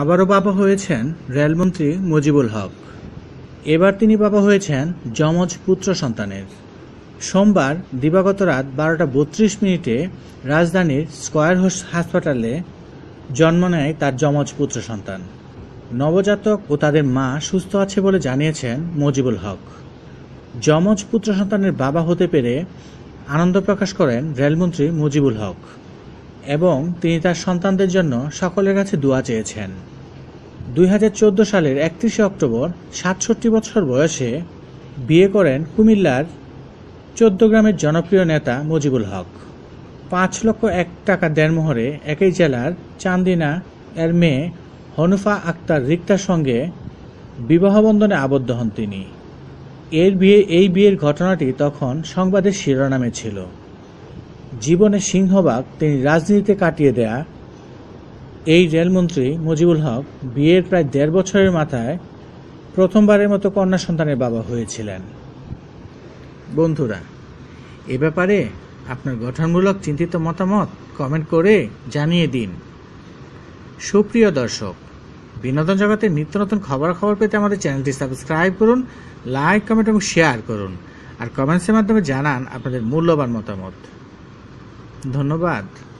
আবারও বাবা হয়েছেন রেলমন্ত্রী মুজিবুল হক এবার তিনি বাবা হয়েছেন যমজ পুত্র সন্তানের সোমবার দিবাগত রাত বারোটা বত্রিশ মিনিটে রাজধানীর স্কয়ার হাসপাতালে জন্ম নেয় তার যমজ পুত্র সন্তান নবজাতক ও তাদের মা সুস্থ আছে বলে জানিয়েছেন মজিবুল হক যমজ পুত্র সন্তানের বাবা হতে পেরে আনন্দ প্রকাশ করেন রেলমন্ত্রী মুজিবুল হক এবং তিনি তার সন্তানদের জন্য সকলের কাছে দোয়া চেয়েছেন দুই সালের একত্রিশে অক্টোবর সাতষট্টি বছর বয়সে বিয়ে করেন কুমিল্লার চোদ্দ গ্রামের জনপ্রিয় নেতা মুজিবুল হক পাঁচ লক্ষ এক টাকা মোহরে একই জেলার চান্দিনা এর মেয়ে হনুফা আক্তার রিক্তার সঙ্গে বিবাহবন্ধনে আবদ্ধ হন তিনি এর বিয়ে এই বিয়ের ঘটনাটি তখন সংবাদের শিরোনামে ছিল জীবনের সিংহভাগ তিনি রাজনীতিতে কাটিয়ে দেয়া এই রেলমন্ত্রী মুজিবুল হক বিয়ের প্রায় দেড় বছরের মাথায় প্রথমবারের মতো কন্যা সন্তানের বাবা হয়েছিলেন বন্ধুরা এ ব্যাপারে আপনার গঠনমূলক চিন্তিত মতামত কমেন্ট করে জানিয়ে দিন সুপ্রিয় দর্শক বিনোদন জগতের নিত্য নতুন খবরাখবর পেতে আমাদের চ্যানেলটি সাবস্ক্রাইব করুন লাইক কমেন্ট এবং শেয়ার করুন আর কমেন্টসের মাধ্যমে জানান আপনাদের মূল্যবান মতামত ধন্যবাদ